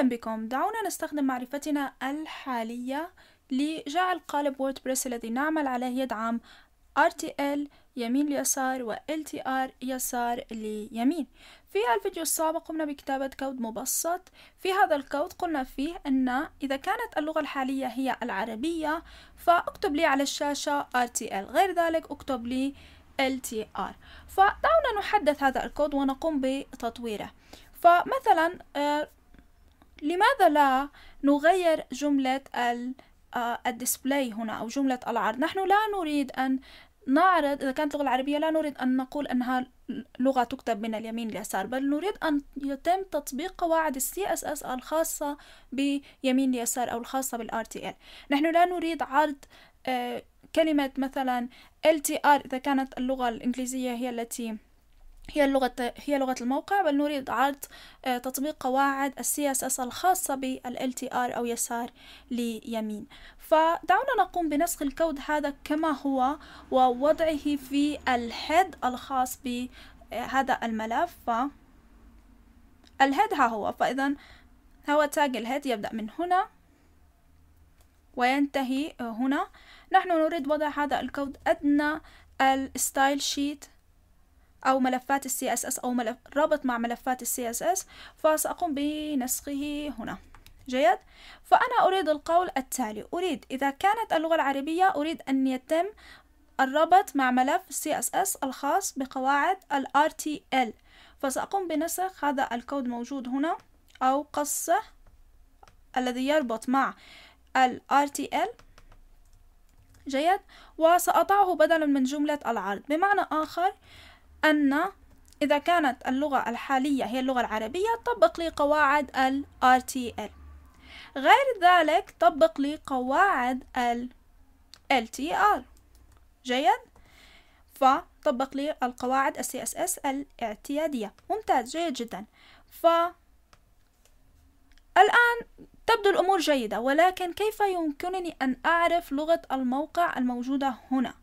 أهلا بكم دعونا نستخدم معرفتنا الحالية لجعل قالب ووردبريس الذي نعمل عليه يدعم RTL يمين ليسار و LTR يسار ليمين في الفيديو السابق قمنا بكتابة كود مبسط في هذا الكود قلنا فيه أن إذا كانت اللغة الحالية هي العربية فاكتب لي على الشاشة RTL غير ذلك اكتب لي LTR فدعونا نحدث هذا الكود ونقوم بتطويره فمثلا آه، لماذا لا نغير جملة الديسبلاي آه، هنا أو جملة العرض نحن لا نريد أن نعرض إذا كانت اللغة العربية لا نريد أن نقول أنها لغة تكتب من اليمين لليسار بل نريد أن يتم تطبيق قواعد السي اس اس الخاصة بيمين ليسار أو الخاصة بالار تي ال نحن لا نريد عرض آه، كلمة مثلا LTR إذا كانت اللغة الإنجليزية هي التي هي لغة هي لغة الموقع بل نريد عرض آه، تطبيق قواعد السي اس اس الخاصة بال ار أو يسار ليمين فدعونا نقوم بنسخ الكود هذا كما هو ووضعه في الهيد الخاص بهذا الملف ف الهيد ها هو فإذا هو تاج الهيد يبدأ من هنا وينتهي هنا نحن نريد وضع هذا الكود أدنى الستايل شيت أو ملفات ال CSS أو ملف رابط مع ملفات ال CSS فسأقوم بنسخه هنا جيد فأنا أريد القول التالي أريد إذا كانت اللغة العربية أريد أن يتم الربط مع ملف CSS الخاص بقواعد ال RTL فسأقوم بنسخ هذا الكود موجود هنا أو قصه الذي يربط مع ال RTL جيد وسأضعه بدلا من جملة العرض بمعنى آخر أن إذا كانت اللغة الحالية هي اللغة العربية طبق لي قواعد ال RTL غير ذلك طبق لي قواعد ال LTR جيد فطبق لي القواعد ال CSS الاعتيادية ممتاز جيد جدا ف الآن تبدو الأمور جيدة ولكن كيف يمكنني أن أعرف لغة الموقع الموجودة هنا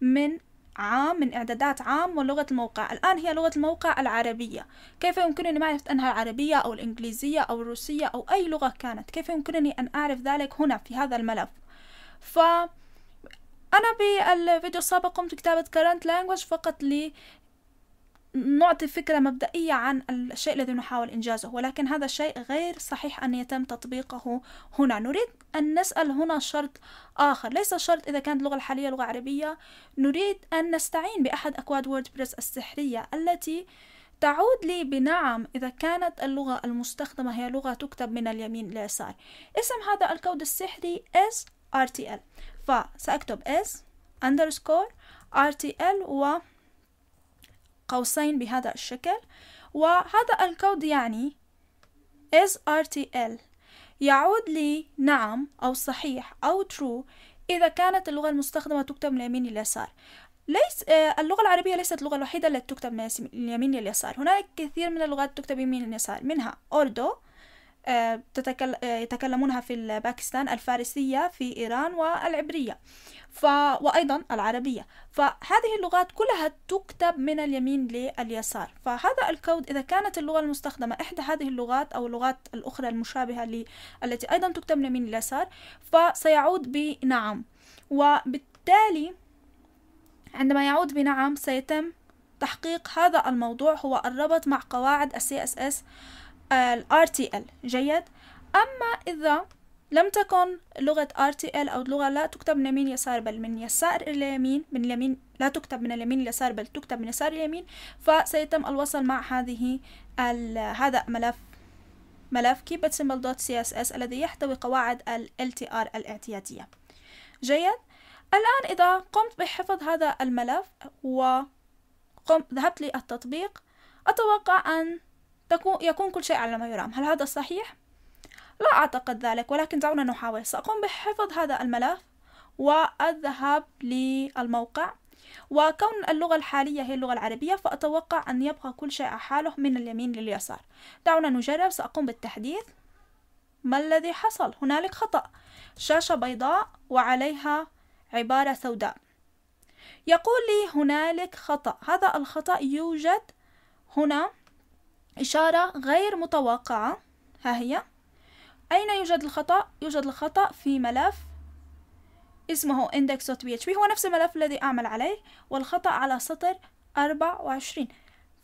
من عام من إعدادات عام ولغة الموقع الآن هي لغة الموقع العربية كيف يمكنني معرفة أنها العربية أو الإنجليزية أو الروسية أو أي لغة كانت كيف يمكنني أن أعرف ذلك هنا في هذا الملف ف أنا بالفيديو السابق قمت بكتابة current language فقط نعطي فكرة مبدئية عن الشيء الذي نحاول إنجازه ولكن هذا الشيء غير صحيح أن يتم تطبيقه هنا نريد أن نسأل هنا شرط آخر ليس شرط إذا كانت اللغة الحالية لغة عربية نريد أن نستعين بأحد أكواد ووردبريس السحرية التي تعود لي بنعم إذا كانت اللغة المستخدمة هي لغة تكتب من اليمين لليسار اسم هذا الكود السحري is RTL فسأكتب S underscore RTL و قوسين بهذا الشكل وهذا الكود يعني is RTL يعود لي نعم أو صحيح أو true إذا كانت اللغة المستخدمة تكتب من اليمين لليسار ليس آه، اللغة العربية ليست اللغة الوحيدة التي تكتب من اليمين لليسار هناك كثير من اللغات تكتب يمين لليسار منها أوردو يتكلمونها في باكستان الفارسية في إيران والعبرية ف... وأيضا العربية فهذه اللغات كلها تكتب من اليمين لليسار فهذا الكود إذا كانت اللغة المستخدمة إحدى هذه اللغات أو اللغات الأخرى المشابهة لي التي أيضا تكتب من اليمين لليسار فسيعود بنعم وبالتالي عندما يعود بنعم سيتم تحقيق هذا الموضوع هو الربط مع قواعد السي اس اس ال RTL جيد أما إذا لم تكن لغة RTL أو اللغة لا تكتب من يمين يسار بل من يسار إلى يمين من اليمين لا تكتب من اليمين اليسار بل تكتب من يسار إلى يمين فسيتم الوصل مع هذه هذا ملف ملف keyboardsymbol.css الذي يحتوي قواعد ال LTR الاعتيادية جيد الآن إذا قمت بحفظ هذا الملف وقمت ذهبت للتطبيق أتوقع أن تكون يكون كل شيء على ما يرام هل هذا صحيح؟ لا أعتقد ذلك ولكن دعونا نحاول سأقوم بحفظ هذا الملف والذهاب للموقع وكون اللغة الحالية هي اللغة العربية فأتوقع أن يبقى كل شيء حاله من اليمين لليسار دعونا نجرب سأقوم بالتحديث ما الذي حصل؟ هنالك خطأ شاشة بيضاء وعليها عبارة سوداء يقول لي هنالك خطأ هذا الخطأ يوجد هنا إشارة غير متوقعة ها هي أين يوجد الخطأ؟ يوجد الخطأ في ملف اسمه index.php هو نفس الملف الذي أعمل عليه والخطأ على سطر 24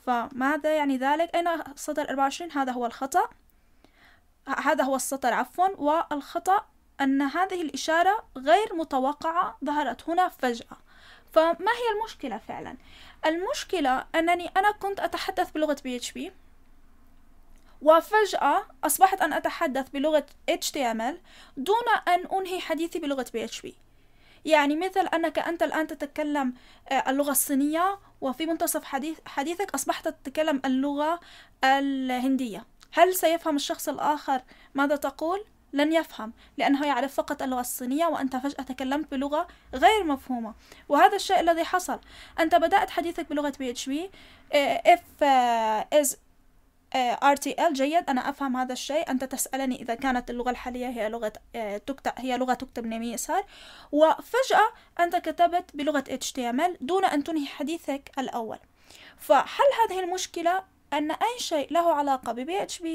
فماذا يعني ذلك؟ أين سطر 24؟ هذا هو الخطأ هذا هو السطر عفوا والخطأ أن هذه الإشارة غير متوقعة ظهرت هنا فجأة فما هي المشكلة فعلا؟ المشكلة أنني أنا كنت أتحدث بلغة PHP وفجأة أصبحت أن أتحدث بلغة HTML دون أن أنهي حديثي بلغة PHP يعني مثل أنك أنت الآن تتكلم آه، اللغة الصينية وفي منتصف حديث حديثك أصبحت تتكلم اللغة الهندية هل سيفهم الشخص الآخر ماذا تقول؟ لن يفهم لأنه يعرف فقط اللغة الصينية وأنت فجأة تكلمت بلغة غير مفهومة وهذا الشيء الذي حصل أنت بدأت حديثك بلغة بي اتش بي آه، if آه، is آه، RTL جيد أنا أفهم هذا الشيء أنت تسألني إذا كانت اللغة الحالية هي لغة آه، تكتب هي لغة تكتب من يسار وفجأة أنت كتبت بلغة HTML دون أن تنهي حديثك الأول فحل هذه المشكلة أن أي شيء له علاقة ب PHP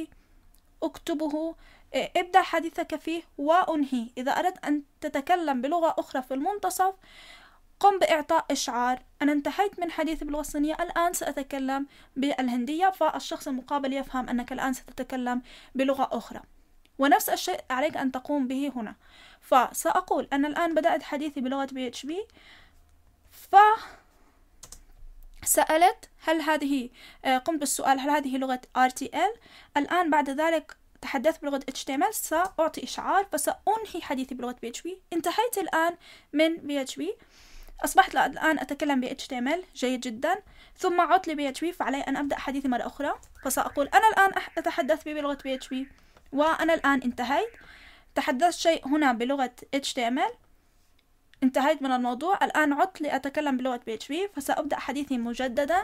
اكتبه آه، ابدأ حديثك فيه وأنهي إذا أردت أن تتكلم بلغة أخرى في المنتصف قم بإعطاء إشعار أنا انتهيت من حديثي بالوصنية الآن سأتكلم بالهندية فالشخص المقابل يفهم أنك الآن ستتكلم بلغة أخرى ونفس الشيء عليك أن تقوم به هنا فسأقول أنا الآن بدأت حديثي بلغة بي اتش بي ف سألت هل هذه آه، قمت بالسؤال هل هذه لغة ار تي ال الآن بعد ذلك تحدثت بلغة HTML سأعطي إشعار فسأنهي حديثي بلغة بي اتش بي انتهيت الآن من بي اتش بي أصبحت الآن أتكلم بـ HTML جيد جدا ثم عدت لـ PHP فعلي أن أبدأ حديثي مرة أخرى فسأقول أنا الآن أتحدث بلغة PHP وأنا الآن انتهيت تحدثت شيء هنا بلغة HTML انتهيت من الموضوع الآن عدت لأتكلم بلغة PHP فسأبدأ حديثي مجددا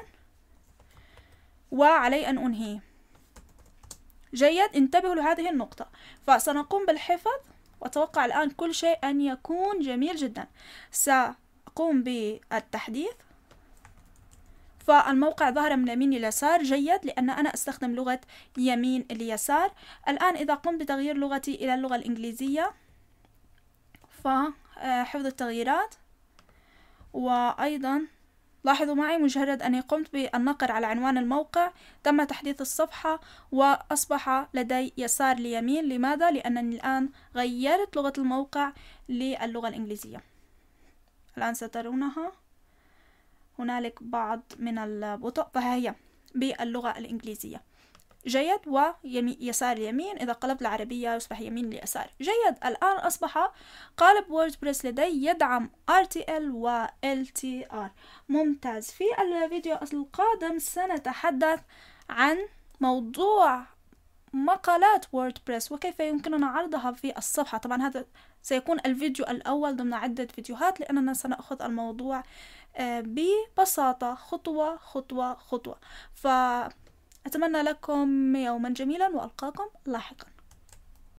وعلي أن أنهيه جيد انتبهوا لهذه النقطة فسنقوم بالحفظ وأتوقع الآن كل شيء أن يكون جميل جدا س أقوم بالتحديث فالموقع ظهر من اليمين لليسار جيد لأن أنا أستخدم لغة يمين اليسار الآن إذا قمت بتغيير لغتي إلى اللغة الإنجليزية فحفظ آه، التغييرات وأيضا لاحظوا معي مجرد أني قمت بالنقر على عنوان الموقع تم تحديث الصفحة وأصبح لدي يسار ليمين لماذا؟ لأنني الآن غيرت لغة الموقع للغة الإنجليزية الآن سترونها هنالك بعض من البطء فهي باللغة الإنجليزية جيد ويسار اليمين إذا قلبت العربية يصبح يمين ليسار جيد الآن أصبح قالب ووردبريس لدي يدعم RTL و LTR ممتاز في الفيديو القادم سنتحدث عن موضوع مقالات ووردبريس وكيف يمكننا عرضها في الصفحة طبعا هذا سيكون الفيديو الأول ضمن عدة فيديوهات لأننا سنأخذ الموضوع آه، ببساطة خطوة خطوة خطوة فأتمنى لكم يوما جميلا وألقاكم لاحقا